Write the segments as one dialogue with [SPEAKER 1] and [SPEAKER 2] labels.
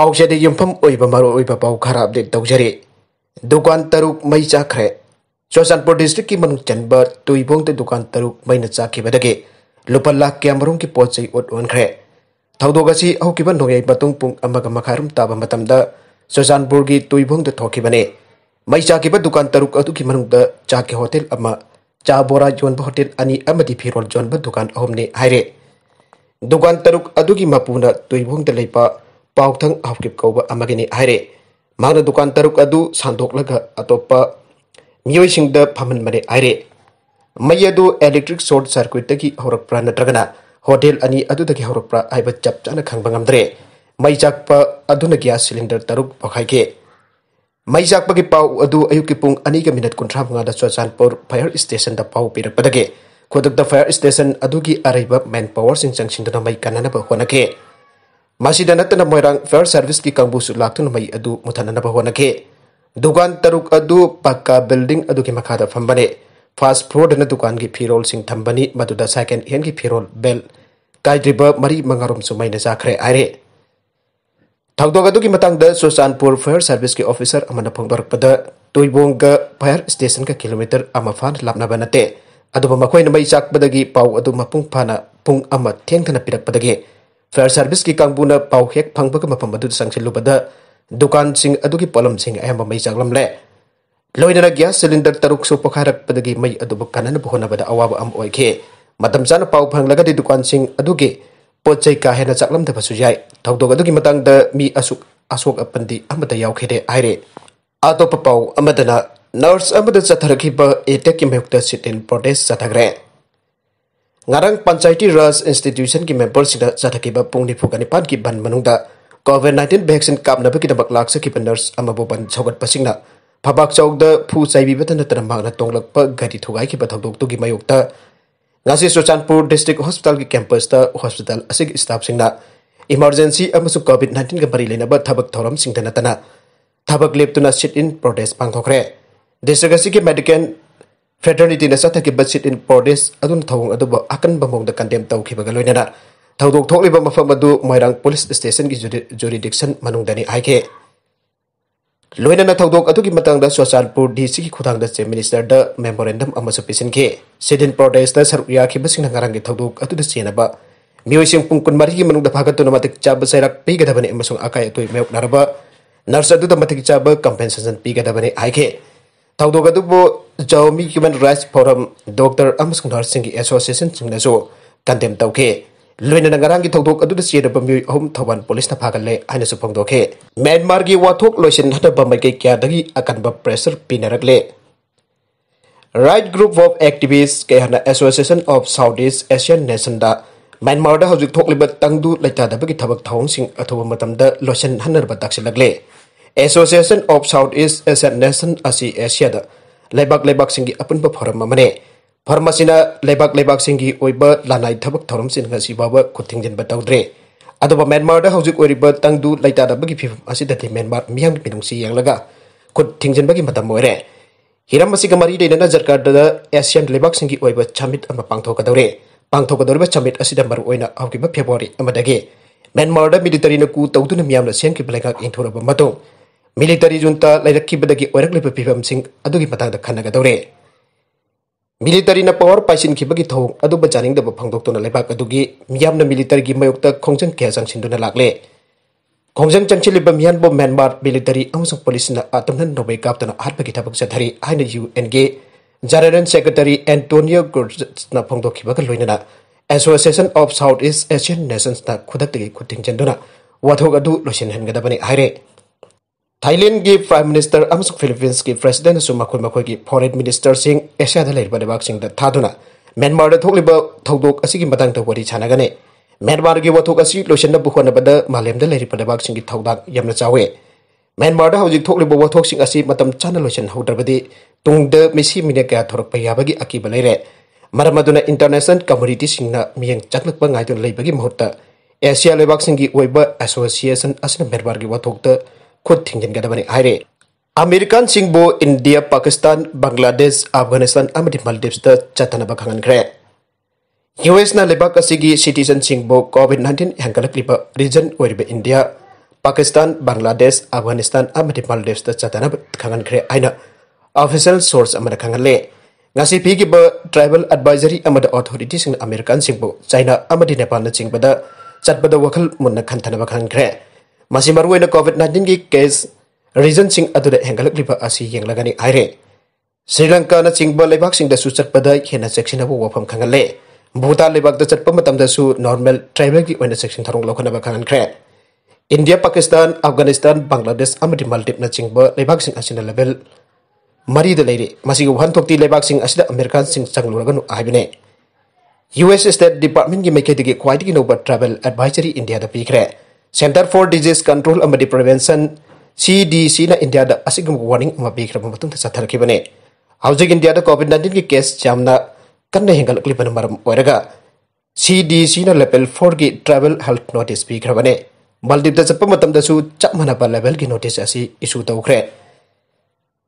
[SPEAKER 1] पाजद यूफमार update तौजरे दुकान तरुक मई चाख्रे चौचानपुर district की मनु चनब तुईबों दुकान तरुक मई चाखीद लुप लाख क्यारूम की पोच ओटे थोदी नोयुम पुखारूम तब चौचानपुर की तुईबों थोखीबने मई चाखी दुकान तरुक चाखे होटल चा बोरा योब होटल अनी फिरोल योब दुकान अहमने दुकान तरुक मपून तुईबों लेप ꯄꯥꯎꯊꯪ ꯍꯥꯎꯀꯤꯞ ꯀꯧꯕ ꯑꯃꯒꯤꯅꯤ ꯍꯥꯏꯔꯦ ꯃꯍꯥꯛꯅ ꯗꯨꯀꯥꯟ ꯇꯔꯨꯛ ꯑꯗꯨ ꯁꯟꯗꯣꯛꯂꯒ ꯑꯇꯣꯞꯄ ꯃꯤꯑꯣꯏꯁꯤꯡꯗ ꯐꯝꯍꯟꯕꯅꯤ ꯍꯥꯏꯔꯦ ꯃꯩ ꯑꯗꯨ ꯏꯂꯦꯛꯇ꯭ꯔꯤꯛ ꯁꯣꯔꯠ ꯁꯥꯔꯀ꯭ꯌꯨꯠꯇꯒꯤ ꯍꯧꯔꯛꯄ꯭ꯔꯥ ꯅꯠꯇ꯭ꯔꯒꯅ ꯍꯣꯇꯦꯜ ꯑꯅꯤ ꯑꯗꯨꯗꯒꯤ ꯍꯧꯔꯛꯄ꯭ꯔꯥ ꯍꯥꯏꯕ ꯆꯞ ꯆꯥꯅ ꯈꯪꯕ ꯉꯝꯗ꯭ꯔꯦ ꯃꯩ ꯆꯥꯛꯄ ꯑꯗꯨꯅ ꯒ꯭ꯌꯥꯁ ꯁꯤꯂꯤꯟꯗꯔ ꯇꯔꯨꯛ ꯄꯣꯈꯥꯏꯈꯤ ꯃꯩ ꯆꯥꯛꯄꯒꯤ ꯄꯥꯎ ꯑꯗꯨ ꯑꯌꯨꯛꯀꯤ ꯄꯨꯡ ꯑꯅꯤꯒ ꯃꯤꯅꯠ ꯀꯨꯟꯊ꯭ꯔꯥ ꯃꯉꯥꯗ ꯆꯨꯔꯆꯥꯟꯄꯨꯔ ꯐꯥꯌꯔ ꯁ꯭ꯇꯦꯁꯟꯗ ꯄꯥꯎ ꯄꯤꯔꯛꯄꯗꯒꯤ ꯈꯨꯗꯛꯇ ꯐꯥꯌꯔ ꯁ꯭ꯇꯦꯁꯟ ꯑꯗꯨꯒꯤ ꯑꯔꯩꯕ ꯃꯦꯟ ꯄꯥꯋꯔꯁꯤꯡ ꯆꯪꯁꯤꯟꯗꯨꯅ ꯃꯩ ꯀꯟꯅꯅꯕ ꯍꯣꯠꯅꯈꯤ मसीद नक्तना मोयरंग फेयर सर्विस की कंबु सुलाक्तुन मई अदु मुथनना दुकान तरुक पक्का बिल्डिंग अदु के मखादा फास्ट फूड दुकान की फिरोल सिंह थंबनी मदुदा हेन की फिरोल बेल कायद्रिब मरी मंगारुम सुमई ने जाखरे आरे थगदो गदु की मतंग द सुसानपुर फेयर सर्विस के ऑफिसर अमन फोंगदर पद स्टेशन का किलोमीटर अमाफान लापना बनते अदु बमखोइन मई चाक पदगी पाव अदु मपुंग फाना पुंग अमा थेंगथना Fair service ki kang buna pau hek pang baka mapam badut sang silu bada. Dukan sing adu polam sing ayam pamai sang lam le. Loi na silinder taruk so pakharak pada gi mai adu pada na awa ba am oike. Madam zana pau pang laga di dukan sing adu gi. Po tsai ka sang lam dapa Tau doga doki matang da mi asuk asuk a pandi amada yau kede aire. Ato papau amada na. Nars amada sa tara ki ba e teki mehukta sitin protes sa tagre. ngarang panchayati raj institution ki member sing cha thakiba pungni phuka ni pan ki ban manungda covid 19 vaccine kap na biki dak lak sakhi nurse amabu ban chogat pasing na phabak chok da phu chai bi betan tar mag na tonglak pa gari thugai ki bathok dok tu gi mayok ta ngasi suchanpur district hospital ki campus ta hospital asik staff sing na emergency amasu covid 19 ga mari lena ba thabak thoram sing da na tana thabak lep tu na sit in protest pang thokre district asik ki medical fraternity na satha ki budget in produce adun thawung adu akan bamong da condemn taw khi baga loina na thawdok thokliba mafam adu mairang police station ki jurisdiction manung dani ke loina na thawdok adu ki matang da sosalpur dc ki khudang da chief minister da memorandum amasu pisin ke sidin prodes da sar ya ki basing na ngarang ki thawdok adu da sena ba miyoising pung kun mari ki manung da phagat tu na matik chab rak pi ga da bani amasung akai atoi meuk narba nurse du da matik chab compensation pi ga da bani aike थौदोंगदुबो जाओमी human rights forum doctor अमस nursing association चिंगनेजो कंटेम तौखे लोइना नंगरांग की थौदोंग अदुद सेरब मि अहुम थवान पुलिस ना फागले आइने सु फोंदोखे म्यांमार की वाथोक लोशन हदब मैके क्या दगी अकनब प्रेशर पिनरकले राइट ग्रुप ऑफ एक्टिविस्ट के हना association of south Asian nation दा म्यांमार दा हजुक थोकले बत तंगदु लैता दबकी थबक थौंग सिंग अथोब मतम दा लोशन हनरब दक्ष लगले association of south east Asian nation ꯑꯁꯤ ꯑꯦꯁꯤꯌꯥꯗ ꯂꯩꯕꯥꯛ ꯂꯩꯕꯥꯛꯁꯤꯡꯒꯤ ꯑꯄꯨꯟꯕ ꯐꯣꯔꯝ ꯑꯃꯅꯤ ꯐꯣꯔꯝ ꯑꯁꯤꯅ ꯂꯩꯕꯥꯛ ꯂꯩꯕꯥꯛꯁꯤꯡꯒꯤ ꯑꯣꯏꯕ ꯂꯅꯥꯏ ꯊꯕꯛ ꯊꯧꯔꯝꯁꯤꯡ ꯑꯁꯤ ꯐꯥꯎꯕ ꯈꯨꯠꯊꯤꯡꯖꯤꯟꯕ ꯇꯧꯗ꯭ꯔꯦ ꯑꯗꯨꯕꯨ ꯃ꯭ꯌꯥꯟꯃꯥꯔꯗ ꯍꯧꯖꯤꯛ ꯑꯣꯏꯔꯤꯕ ꯇꯪꯗꯨ ꯂꯩꯇꯥꯗꯕꯒꯤ ꯐꯤꯚꯝ ꯑꯁꯤꯗꯗꯤ ꯃ꯭ꯌꯥꯟꯃꯥꯔ ꯃꯤꯌꯥꯝꯒꯤ ꯃꯤꯅꯨꯡꯁꯤ ꯌꯦꯡꯂꯒ ꯈꯨꯠ ꯊꯤꯡꯖꯤꯟꯕꯒꯤ ꯃꯇꯝ ꯑꯣꯏꯔꯦ ꯍꯤꯔꯝ ꯑꯁꯤꯒ ꯃꯔꯤ ꯂꯩꯅꯅ ꯖꯔꯀꯥꯔꯗ ꯑꯦꯁꯤꯌꯥꯟ ꯂꯩꯕꯥꯛꯁꯤꯡꯒꯤ ꯑꯣꯏꯕ ꯁꯃꯤꯠ ꯑꯃ ꯄꯥꯡꯊꯣꯛꯀꯗꯧꯔꯦ ꯄꯥꯡꯊꯣꯛꯀꯗꯧꯔꯤꯕ ꯁꯃꯤꯠ ꯑꯁꯤꯗ ꯃꯔꯨꯑꯣꯏꯅ ꯍꯧꯈꯤꯕ ꯐꯦꯕ꯭ꯔꯨꯋꯥꯔꯤ ꯑꯃꯗꯒꯤ ꯃ꯭ꯌꯥꯟꯃꯥꯔꯗ ꯃꯤꯂꯤꯇꯔꯤꯅ ꯀꯨ ꯇꯧꯗꯨꯅ ꯃꯤꯌꯥꯝꯅ ꯁꯦꯝꯈꯤꯕ ꯂꯩꯉꯥꯛ ꯏꯟꯊꯣꯔꯕ ꯃꯇꯨꯡ मिलीटरी जुनताबदी ओरक्ब फिवम सिंह खनगदे मिलीटरी पवर पाइनगी थोब चाद फोंदोंबा मिलीटर की मयोग खोज क्या चाशन लाले खोज चंशिल मानब म्यांमार मिलीटरी पुलिस अतमन नोबे गाबन की थब चाधरी यू एन के जेनेर सेक्रेटरी एंटोनियो गुर्जना फोंदीब लोना association of south east Asian nation खुद खुद तिंजन वाथ अदू थाइलैंडगी प्राइम मिनिस्टर अमसुक फिलीपींस की प्रेसिडेंट सु की फॉरेन मिनिस्टर सिंह एशिया द लेबा लेबाक सिंह द थादुना म्यांमार द थोलिबा थौदोक असि की मतंग वरी छानगने म्यांमार की वथोक लोशन द मालेम द लेबा लेबाक सिंह की थौदाक यमना चावे लोशन हौदरबदि तुंग द मिसी मिने क्या थोरक अकीब लेरे मरम अदुना इंटरनेशनल कम्युनिटी सिंह मियंग चकलक मुहूर्त एशिया लेबाक सिंह की ओइबा की वथोक खुद थीजन अमेरिकन सिंबो इंडिया पाकिस्तान बंगलादेश अफगानिस्तान मलदीव चतनब खाग्रे यू एस सिटीजन सिंबो कोविड नाइन्टीन हेंगल्ली रिजन हो इंडिया पाकिस्तान बंगलादेश अफगानिस्तान मलदीव चतनब खाग्रे अफिशल सोर्स खाले फीब ट्राइबल एडवाइजरी अथोरीटी अमेरिकन सिंबो चाइना नेपाल चिंबद चतब वखल मून खाथनब खाग्रे Masih maru ina covid-19 gi case reason sing adu da hengalak liba asi yang lagani aire sri lanka na sing ba lebak sing da su chat pada hena section abu wafam le. bhutan lebak da chat pamatam da su normal travel gi ina section tharong lokana ba khangan kre. india pakistan afghanistan bangladesh amadi maldives na sing ba lebak sing asina level mari da leire masi gi wan thokti lebak sing asida american sing changluraganu aibine US State Department gi mekhedigi khwaidigi noba travel advisory India da kre. Center for disease control ꯑꯃꯗꯤ prevention C D ꯁꯤꯅ ꯏꯟꯗꯤꯌꯥꯗ ꯑꯁꯤꯒꯨꯝꯕ warning ꯑꯃ ꯄꯤꯈ꯭ꯔꯕ ꯃꯇꯨꯡꯗ ꯆꯠꯊꯔꯛꯈꯤꯕꯅꯤ ꯍꯧꯖꯤꯛ ꯏꯟꯗꯤꯌꯥꯗ COVID ꯅꯥꯏꯟꯇꯤꯟꯒꯤ case ꯌꯥꯝꯅ ꯀꯟꯅ ꯍꯦꯟꯒꯠꯂꯛꯂꯤꯕꯅ ꯃꯔꯝ ꯑꯣꯏꯔꯒ ꯁꯤ ꯗꯤ ꯁꯤꯅ ꯂꯦꯚꯦꯜ ꯐꯣꯔꯒꯤ ꯇ꯭ꯔꯥꯏꯕꯦꯜ ꯍꯦꯜꯊ ꯅꯣꯇꯤꯁ ꯄꯤꯈ꯭ꯔꯕꯅꯤ ꯃꯜꯗꯤꯞꯇ ꯆꯠꯄ ꯃꯇꯝꯗꯁꯨ ꯆꯞ ꯃꯥꯟꯅꯕ ꯂꯦꯚꯦꯜꯒꯤ ꯅꯣꯇꯤꯁ ꯑꯁꯤ ꯏꯁꯨ ꯇꯧꯈ꯭ꯔꯦ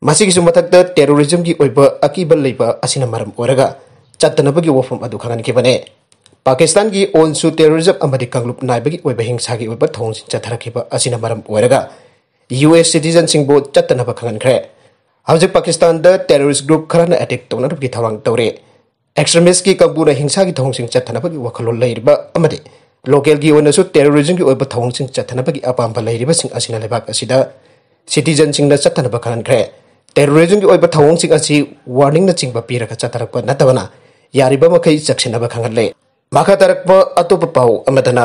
[SPEAKER 1] ꯃꯁꯤꯒꯤꯁꯨ ꯃꯊꯛꯇ ꯇꯦꯔꯣꯔꯤꯖꯝꯒꯤ ꯑꯣꯏꯕ ꯑꯀꯤꯕ ꯂꯩꯕ ꯑꯁꯤꯅ ꯃꯔꯝ ꯑꯣꯏꯔꯒ ꯆꯠꯇꯅꯕꯒꯤ ꯋꯥꯐꯝ ꯑꯗꯨ ꯈꯪꯍꯟꯈꯤꯕꯅꯤ पाकिस्तान की टेरोरिजम अमदि कांगलुप नाइबगि ओइबा की ओइबा थोंसिन चथरखिबा असिना यूएस सिटीजन पाकिस्तान द टेरोरिस्ट ग्रुप खरन अटैक तौर थवांग तोरे एक्सट्रीमिस्ट की कंबुना हिंसागि की चथनबगि वखलो लैरबा की लोकलगी ओनसु की ओइबा थोंसिन चथनबगि अपाम्बा लैरबा सिंग असिना सिटीजन सिंगना चथनबा खरनखरे टेरोरिजमगि ओइबा थोंसिन असि वार्निंग न चिंगबा पीरखा चथरखबा मखतरप अतुप पाउ अमदना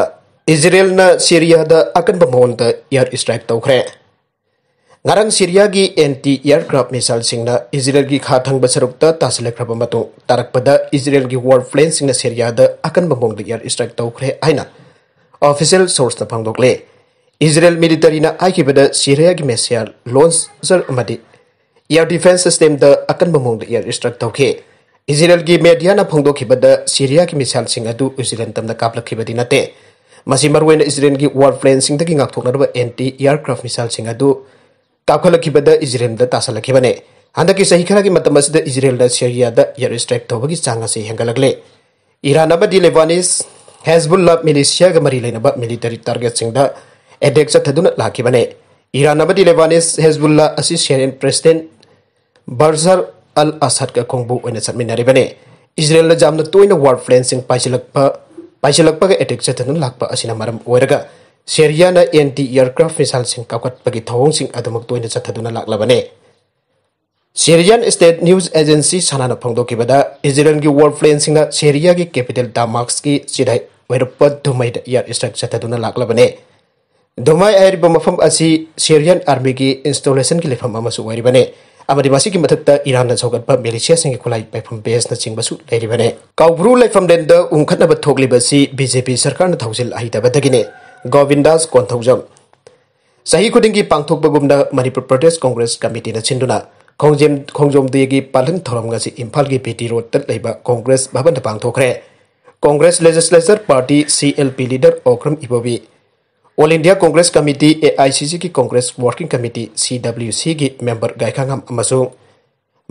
[SPEAKER 1] इजराइल न सीरिया द अकन बमोन एयर स्ट्राइक तोखरे नरंग सीरिया एंटी एयरक्राफ्ट मिसाइल सिंह न की खा थ सरुक्त तासले खरप मतो की वॉर प्लेन सिंह न सीरिया द अकन बमोन द एयर स्ट्राइक तोखरे आइना ऑफिशियल सोर्स न फंगदोकले इजराइल मिलिट्री सीरिया की missile launch air defence system अकन बमोन द एयर स्ट्राइक तोखे इजराइल की मेडिया फोंद सीरिया की मिसाइल सिंह अद तम का नाते मैं इजराइल की वार प्लेन सिंगनाब एंटी एयरक्राफ्ट मिसाइल सिंह अब काब्द इजराइल तासलखने सही खर की इजराइल सीरिया एयर स्ट्राइक तब की चांग हेंगल्ले इरान लेबानीस हेजबुल मिलीसीग मरी लेने मिलीटरी टारगेट एटेक् चतने Iran Lebanese Hezbollah Syrian president Bashar al Assad का ओइना चटमिनारिबने इजरायल जाम तोइना वार प्लेन सिंग पाइसिलकप पाइसिलकपग अटैक चतन लाकप सेरिया एंटी एयरक्राफ्ट मिसाइल सिंग काकटपगि थौंग सिंग अदमक तोइना चथदुना लाकलबने स्टेट न्यूज एजेंसी सना फोंदोकिबदा इजरायल की वार प्लेन सिंग सेरिया की कैपिटल दामाक्स की सिदाई वैरप धुमैद एयर स्ट्राइक चथदुना लाकलबने धुमाई आइरिब मफम असि आर्मी की इंस्टॉलेशन की लेफम अमसु अमरीबासी की मदद इरान चौगप मेलेसिया से खुलाई पैफम बेस चिंबने कौब्रू लेफमें उखली बीजेपी सरकार थोजिलने गोविंदास कौथौजम सही खुद की पाथोबगम मनपुर प्रदेश कांग्रेस कमीटी ने छिंदु खोजे खोजोमदे की पालन थोरम से इम्फा की पी टी रोड तब कांग्रेस भवन पाथोरे Congress legislature party C L P leader Okram Ibobi all India Congress committee A I C C की Congress working committee C W C की मेंबर गायखांगम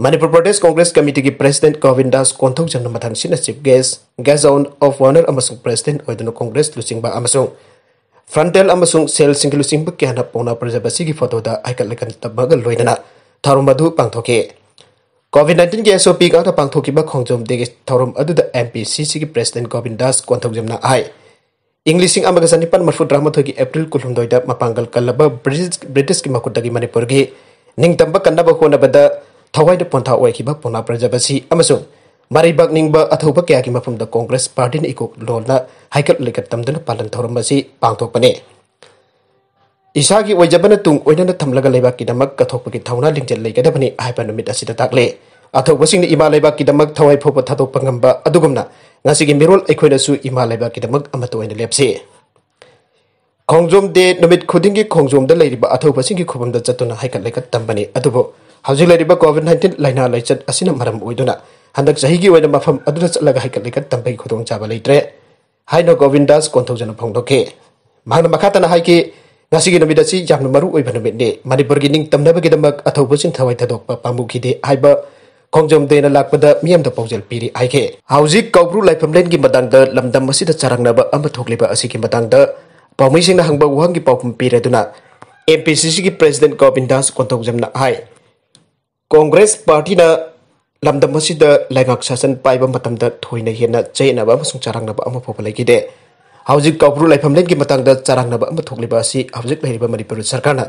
[SPEAKER 1] मणिपुर प्रदेश कांग्रेस कमिटी की प्रेसिडेंट गोविंद कोंथौजन मथंग सिना chief guest guest on of honour अमसुंग प्रेसिडेंट ओइदन कांग्रेस लुचिंगबा अमसुंग सेल सिंग लुचिंगबा केना पोना की फोटो दा आइकन लेकन तबग लोइदना कोविड 19 के एसओपी का तो देगी खोंजोम देगे थारुम अदुदा एमपीसीसी की प्रेसिडेंट गोविंदास कोंथौजमना आइ इंग लिंग निपन मरफुद्राम अप्रिल कुलहद मपांगल कल ब्रिटिश ब्रिटिश की मकुद की मनपुर की निब पोथा पोथाब पोना प्रजा मरीब निब अथब क्या की मफम कॉग्रेस पार्टी ने इको लोल हाइकम पालन थोर पाथोपने इसागी तुम ओन की दम कथोप की थौना लिंजल लेगदबनी अहब इमा अथब इमाबकदाफब थादपनासी मेरोल इमा की इमाबकदमसे खोजोम दे की खोजोम अथब से खुबम चतने कोविड नाइन्टीन लाइना लेचत अमन हंदी मफम चल हईक तब की खुदचाब लेद्रे गोविंद दास कौन फोदे मांगना मखा मनपुर की तमनबकदम अथब से थवाई थदों पाबूदे ꯈꯣꯡꯖꯣꯝꯗꯦꯅ ꯂꯥꯛꯄꯗ ꯃꯤꯌꯥꯝꯗ ꯄꯥꯎꯖꯦꯜ ꯄꯤꯔꯤ ꯍꯥꯏꯈꯤ ꯍꯧꯖꯤꯛ ꯀꯧꯕ꯭ꯔꯨ ꯂꯥꯏꯐꯝꯂꯦꯟꯒꯤ ꯃꯇꯥꯡꯗ ꯂꯝꯗꯝ ꯑꯁꯤꯗ ꯆꯔꯥꯡꯅꯕ ꯑꯃ ꯊꯣꯛꯂꯤꯕ ꯑꯁꯤꯒꯤ ꯃꯇꯥꯡꯗ ꯄꯥꯎꯃꯤꯁꯤꯡꯅ ꯍꯪꯕ ꯋꯥꯍꯪꯒꯤ ꯄꯥꯎꯈꯨꯝ ꯄꯤꯔꯗꯨꯅ ꯑꯦꯝ ꯄꯤ ꯁꯤ ꯁꯤꯒꯤ ꯄ꯭ꯔꯁꯤꯗꯦꯟ ꯒꯣꯕꯤꯟꯗꯥꯁ ꯀꯣꯟꯊꯧꯖꯝꯅ ꯍꯥꯏ ꯀꯣꯡꯒ꯭ꯔꯦꯁ ꯄꯥꯔꯇꯤꯅ ꯂꯝꯗꯝ ꯑꯁꯤꯗ ꯂꯩꯉꯥꯛ ꯁꯥꯁꯟ ꯄꯥꯏꯕ ꯃꯇꯝꯗ ꯊꯣꯏꯅ ꯍꯦꯟꯅ ꯆꯌꯦꯠꯅꯕ अमसुंग चरांगनबा अम फोबा लगिदे हाउजिक कौब्रु लाइफमलेनगी मतंगदा चरांगनबा अम थोकलिबा असि हाउजिक लहिबा मणिपुर सरकारना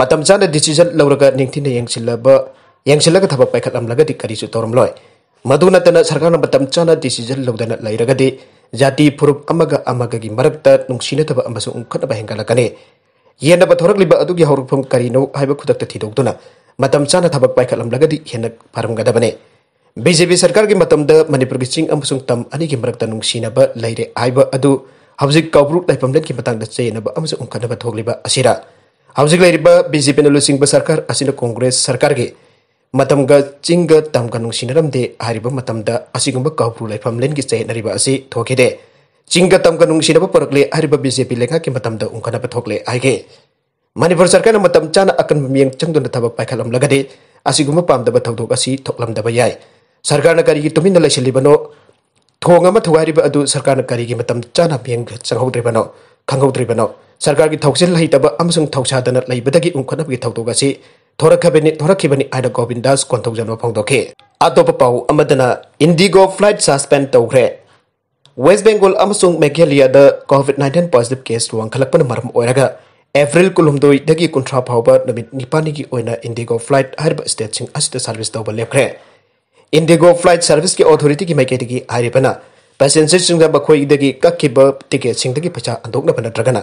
[SPEAKER 1] मतम चाना डिसीजन लौरगा निंगथिने यंगसिलबा yang silaga thaba paikat amlaga di karisu torum loi maduna tana sarkana batam chana decision lodana lairaga di jati puruk amaga amaga gi marakta nungsina thaba ambasu ungkhat ba hengkala kane yena liba adugi haurupam karino hai khudak ta thidok duna matam chana thaba paikat amlaga di hena param gada bane BJP सरकार की मतमद मणिपुर की चिंग अमसुंग तम अनी की मरकता नुंगसीनब लैरे आइब अदु हौजिक कौब्रुक लाइफमलेन की Matang चेनब अमसुंग उंखनब थोगलिब असिरा हौजिक लैरिब BJP ने लुसिंग सरकार असिन चिंगे चिंग तमकनुशीबे बीजेपी लेना की उखना पथोले आगे मनपुर सरकार चाना अकन मैं चंगन थब पाखलगे पादब थोदब सरकार कारी तुम्हें लेसलीबनो थोम थोब सरकार कारी चा मैं चंगद्रेबनो खाद्रेबनो सरकार की थोजन लेब उखना की थोरखबनी आइड गोविंद कौन फोदे अतोप पाव इंडिगो फ्लाइट सस्पेंड तौर West Bengal Meghalaya Covid nineteen positive case वाखलपन एप्रिल कुलहमदी कुंथ्रा फाव निपानी की इंडिगो फ्लाइट स्टेट सर्विस तब लेफ्रे इंडिगो फ्लाइट सर्विस की ऑथोरीटी की मैकेदी पैसेंजर कब टिकेट पैसा अंदों नगना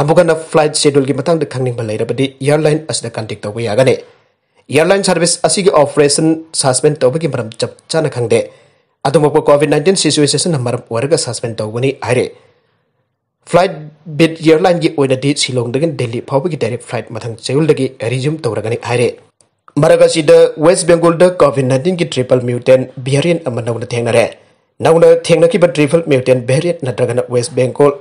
[SPEAKER 1] ꯑꯃꯨꯛꯀꯅ ꯐ꯭ꯂꯥꯏꯠ ꯁꯦꯗ꯭ꯌꯨꯜꯒꯤ ꯃꯇꯥꯡꯗ ꯈꯪꯅꯤꯡꯕ ꯂꯩꯔꯕꯗꯤ ꯑꯦꯌꯔꯂꯥꯏꯟ ꯑꯁꯤꯗ ꯀꯟꯇꯦꯛ ꯇꯧꯕ ꯌꯥꯒꯅꯤ ꯑꯦꯌꯔꯂꯥꯏꯟ ꯁꯔꯚꯤꯁ ꯑꯁꯤꯒꯤ ꯑꯣꯄꯔꯦꯁꯟ ꯁꯁꯄꯦꯟ ꯇꯧꯕꯒꯤ ꯃꯔꯝ ꯆꯞ ꯆꯥꯅ ꯈꯪꯗꯦ ꯑꯗꯨꯃꯛꯄ ꯀꯣꯚꯤꯗ ꯅꯥꯏꯟꯇꯤꯟ ꯁꯤꯆꯨꯋꯦꯁꯟꯅ ꯃꯔꯝ ꯑꯣꯏꯔꯒ ꯁꯁꯄꯦꯟ ꯇꯧꯒꯅꯤ ꯍꯥꯏꯔꯦ ꯐ꯭ꯂꯥꯏꯠ ꯕꯤꯠ ꯑꯦꯌꯔꯂꯥꯏꯟꯒꯤ ꯑꯣꯏꯅꯗꯤ ꯁꯤꯂꯣꯡꯗꯒꯤ ꯗꯦꯜꯂꯤ ꯐꯥꯎꯕꯒꯤ ꯗꯥꯏꯔꯦꯛ ꯐ꯭ꯂꯥꯏꯠ ꯃꯊꯪ ꯆꯌꯣꯜꯗꯒꯤ ꯔꯤꯖꯨꯝ ꯇꯧꯔꯒꯅꯤ ꯍꯥꯏꯔꯦ ꯃꯔꯛ ꯑꯁꯤꯗ ꯋꯦꯁ ꯕꯦꯡꯒꯣꯜꯗ ꯀꯣꯚꯤꯗ ꯅꯥꯏꯟꯇꯤꯟꯒꯤ ꯇ꯭ꯔꯤꯄꯜ ꯃ꯭ꯌꯨꯇꯦꯟ ꯚꯦꯔꯤꯌꯦꯟ ꯑꯃ ꯅꯧꯅ ꯊꯦꯡꯅꯔꯦ ꯅꯧꯅ ꯊꯦꯡꯅꯈꯤꯕ ꯇ꯭ꯔꯤꯄꯜ ꯃ꯭ꯌꯨꯇꯦꯟ ꯚꯦꯔꯤꯌꯦꯟ ꯅꯠꯇ꯭ꯔꯒꯅ west Bengal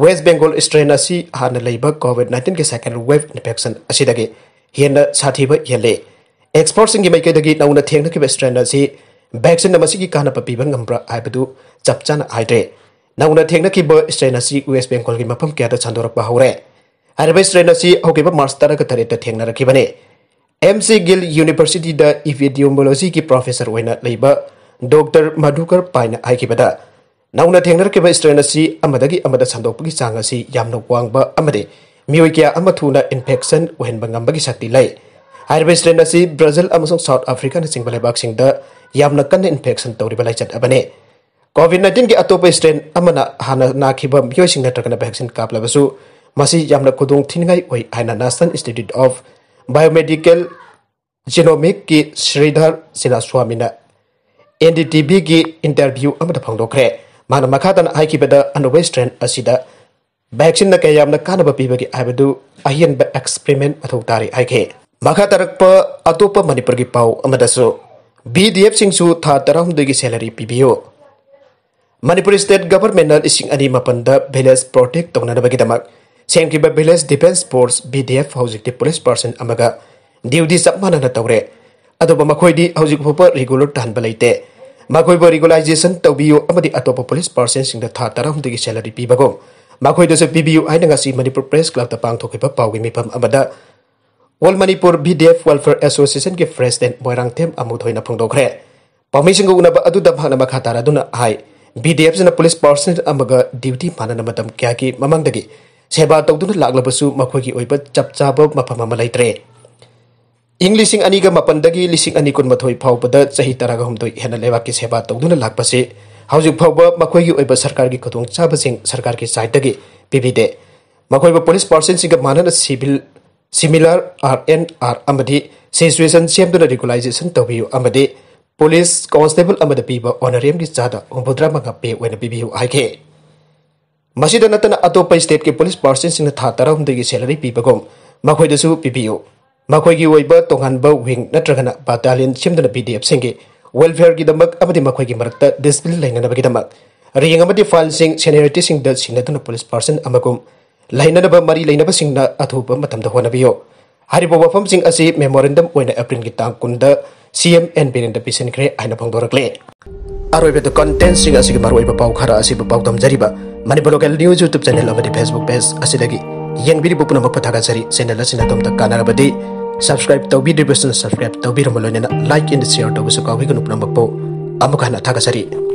[SPEAKER 1] waste Bengal strain हाब कोविड नाइन्टीन के सेकेंड वेब इन्फेक्शन हेन साथीबे एक्सपर्ट की मैकद नौन थे स्ट्रेन वैक्सीन की कानप पीब्रब चप चाइद्रे noun then strain waste Bengal की मफम क्या चादर हौरे आरब स्ट्रेन मार्च तरह तरह थे McGill university epidemiology की प्रोफेसर होना डॉक्टर मधुकर पाइन आईबा ꯅꯧꯅ ꯊꯦꯡꯅꯔꯛꯈꯤꯕ ꯁ꯭ꯇ꯭ꯔꯦꯟ ꯑꯁꯤ ꯑꯃꯗꯒꯤ ꯑꯃꯗ ꯁꯟꯗꯣꯛꯄꯒꯤ ꯆꯥꯡ ꯑꯁꯤ ꯌꯥꯝꯅ ꯋꯥꯡꯕ ꯑꯃꯗꯤ ꯃꯤꯑꯣꯏ ꯀꯌꯥ ꯑꯃ ꯊꯨꯅ ꯏꯟꯐꯦꯛꯁꯟ ꯑꯣꯏꯍꯟꯕ ꯉꯝꯕꯒꯤ ꯁꯛꯇꯤ ꯂꯩ ꯍꯥꯏꯔꯤꯕ ꯁ꯭ꯇ꯭ꯔꯦꯟ ꯑꯁꯤ ꯕ꯭ꯔꯥꯖꯤꯜ ꯑꯃꯁꯨꯡ ꯁꯥꯎꯠ ꯑꯐ꯭ꯔꯤꯀꯥꯅꯆꯤꯡꯕ ꯂꯩꯕꯥꯛꯁꯤꯡꯗ ꯌꯥꯝꯅ ꯀꯟꯅ ꯏꯟꯐꯦꯛꯁꯟ ꯇꯧꯔꯤꯕ ꯂꯥꯏꯆꯠ ꯑꯃꯅꯤ ꯀꯣꯚꯤꯗ ꯅꯥꯏꯟꯇꯤꯟꯒꯤ ꯑꯇꯣꯞꯄ ꯁ꯭ꯇ꯭ꯔꯦꯟ ꯑꯃꯅ ꯍꯥꯟꯅ ꯅꯥꯈꯤꯕ ꯃꯤꯑꯣꯏꯁꯤꯡ ꯅꯠꯇ꯭ꯔꯒꯅ ꯚꯦꯛꯁꯤꯟ ꯀꯥꯞꯂꯕꯁꯨ ꯃꯁꯤ ꯌꯥꯝꯅ ꯈꯨꯗꯣꯡ ꯊꯤꯅꯤꯡꯉꯥꯏ ꯑꯣꯏ ꯍꯥꯏꯅ ꯅꯦꯁꯅꯦꯜ ꯏꯟꯁꯇꯤꯇ꯭ꯌꯨꯠ ꯑꯣꯐ ꯕꯥꯏꯑꯣꯃꯦꯗꯤꯀꯦꯜ ꯖꯤꯅꯣꯃꯤꯛꯀꯤ ꯁ꯭ꯔꯤꯙꯔ ꯁꯤꯅꯥꯁ꯭ꯋꯥꯃꯤꯅ ꯑꯦꯟ ꯗꯤ ꯇꯤ ꯚꯤꯒꯤ ꯏꯟꯇꯔꯚ꯭ꯌꯨ ꯑꯃꯗ ꯐꯣꯡꯗꯣꯛꯈ꯭ꯔꯦ माना मखादन वेस्टर्न वैक्सीन कैया कानब पीबगी अहब एक्सपेरीमें तारी तरप अटोप मनपुर की पाऊ बी डी एफ सिंह था तरह सैलरी पीबियो मनपुर स्टेट गवर्नमेंट इसिंग अनी मपन विलेज की तौनाब village defence force V D F हजिटी पुलिस पर्सन ड्यूटी चप माना तौरे अब मखोदी हजिक रेगुलर तहब लेते ꯃꯈꯣꯏꯕꯨ ꯔꯤꯒꯨꯂꯥꯏꯖꯦꯁꯟ ꯇꯧꯕꯤꯌꯨ ꯑꯃꯗꯤ ꯑꯇꯣꯞꯄ ꯄꯨꯂꯤꯁ ꯄꯥꯔꯁꯟꯁꯤꯡꯗ ꯊꯥ ꯇꯔꯥꯍꯨꯝꯗꯒꯤ ꯁꯦꯂꯔꯤ ꯄꯤꯕꯒꯨꯝ ꯃꯈꯣꯏꯗꯁꯨ ꯄꯤꯕꯤꯌꯨ ꯍꯥꯏꯅ ꯉꯁꯤ ꯃꯅꯤꯄꯨꯔ ꯄ꯭ꯔꯦꯁ ꯀ꯭ꯂꯕꯇ ꯄꯥꯡꯊꯣꯛꯈꯤꯕ ꯄꯥꯎꯒꯤ ꯃꯤꯐꯝ ꯑꯃꯗ all Manipur V D F welfare ꯑꯦꯁꯣꯁꯤꯌꯦꯁꯟꯒꯤ ꯄ꯭ꯔꯦꯁꯤꯗꯦꯟ ꯃꯣꯏꯔꯥꯡꯊꯦꯝ ꯑꯃꯨꯊꯣꯏꯅ ꯐꯣꯡꯗꯣꯛꯈ꯭ꯔꯦ ꯄꯥꯎꯃꯤꯁꯤꯡꯒ ꯎꯅꯕ ꯑꯗꯨꯗ ꯃꯍꯥꯛꯅ ꯃꯈꯥ ꯇꯥꯔꯗꯨꯅ ꯍꯥꯏ ꯕꯤ ꯗꯤ ꯑꯦꯐꯁꯤꯅ ꯄꯨꯂꯤꯁ ꯄꯥꯔꯁꯅꯦꯜ ꯑꯃꯒ ꯗ꯭ꯌꯨꯇꯤ ꯃꯥꯟꯅꯅ ꯃꯇꯝ ꯀꯌꯥꯒꯤ ꯃꯃꯥꯡꯗꯒꯤ ꯁꯦꯕꯥ ꯇꯧꯗꯨꯅ ꯂꯥꯛꯂꯕꯁꯨ ꯃꯈꯣꯏꯒꯤ ꯑꯣꯏꯕ ꯆꯞ ꯆꯥꯕ ꯃꯐꯝ ꯑꯃ ꯂꯩꯇ꯭ꯔꯦ इंग लिंग मपनदगी लिंग कही तरह हूद हेना की सेवा तौदन लापे हजिफाब सरकार की खदचा सरकार की साइटगी पीबीदे पुलिस पर्सन मानन civil similar R N R situation सेमदन रेगुलाइजेसन तभी पुलिस कॉन्स्टेबल पीब ओनरम की चाद हूद्रा पे पीबे मसीद नतना अटोप स्टेट की पुलिस पर्सन था तरह की सैलरी पीबगम पीबी makwai gi wai ba tonghan ba wing na trakana ba talin dana bi dep singi welfare gi damak abadi makwai gi marta disbil laina na ba gi damak riyang amadi fal sing seniority sing da sing na tuna person amakum laina na ba laina ba na athu ba matam da hari bo ba fam sing ase memorandum oina april gi tang kun da cm and aina phong dorak le aroi be the sing ase gi marwai ba pau khara ase ba mani blogal news youtube channel amadi facebook page ase lagi yang biri bupu apa pathaga sari channel la sina tom kanal abadi subscribe tau bi subscribe tau bi romalo like and share tau busu kawi kunu apa po amuka na thaga sari